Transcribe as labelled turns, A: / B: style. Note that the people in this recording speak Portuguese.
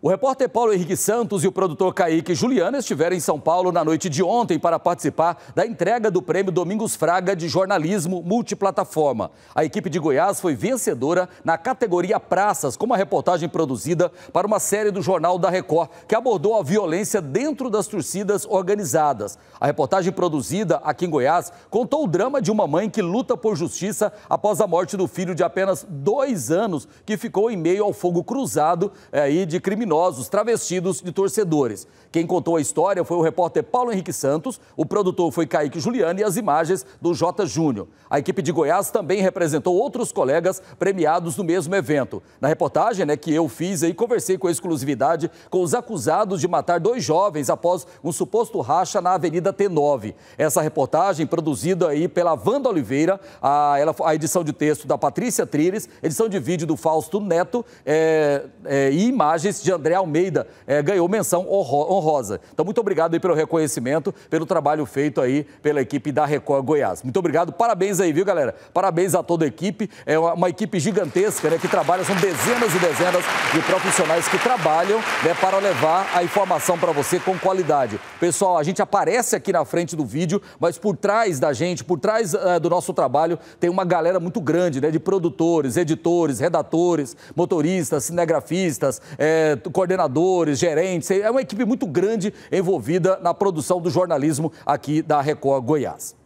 A: O repórter Paulo Henrique Santos e o produtor Kaique Juliana estiveram em São Paulo na noite de ontem para participar da entrega do prêmio Domingos Fraga de jornalismo multiplataforma. A equipe de Goiás foi vencedora na categoria Praças, com uma reportagem produzida para uma série do Jornal da Record, que abordou a violência dentro das torcidas organizadas. A reportagem produzida aqui em Goiás contou o drama de uma mãe que luta por justiça após a morte do filho de apenas dois anos, que ficou em meio ao fogo cruzado aí eh, de criminosos criminosos travestidos de torcedores. Quem contou a história foi o repórter Paulo Henrique Santos, o produtor foi Kaique Juliano e as imagens do J. Júnior. A equipe de Goiás também representou outros colegas premiados no mesmo evento. Na reportagem né, que eu fiz e conversei com exclusividade com os acusados de matar dois jovens após um suposto racha na Avenida T9. Essa reportagem produzida aí pela Wanda Oliveira, a, ela, a edição de texto da Patrícia Trires, edição de vídeo do Fausto Neto é, é, e imagens de André Almeida é, ganhou menção honrosa. Então, muito obrigado aí pelo reconhecimento, pelo trabalho feito aí pela equipe da Record Goiás. Muito obrigado, parabéns aí, viu, galera? Parabéns a toda a equipe. É uma, uma equipe gigantesca, né, que trabalha, são dezenas e dezenas de profissionais que trabalham, né, para levar a informação para você com qualidade. Pessoal, a gente aparece aqui na frente do vídeo, mas por trás da gente, por trás uh, do nosso trabalho, tem uma galera muito grande, né, de produtores, editores, redatores, motoristas, cinegrafistas, é, coordenadores, gerentes, é uma equipe muito grande envolvida na produção do jornalismo aqui da Record Goiás.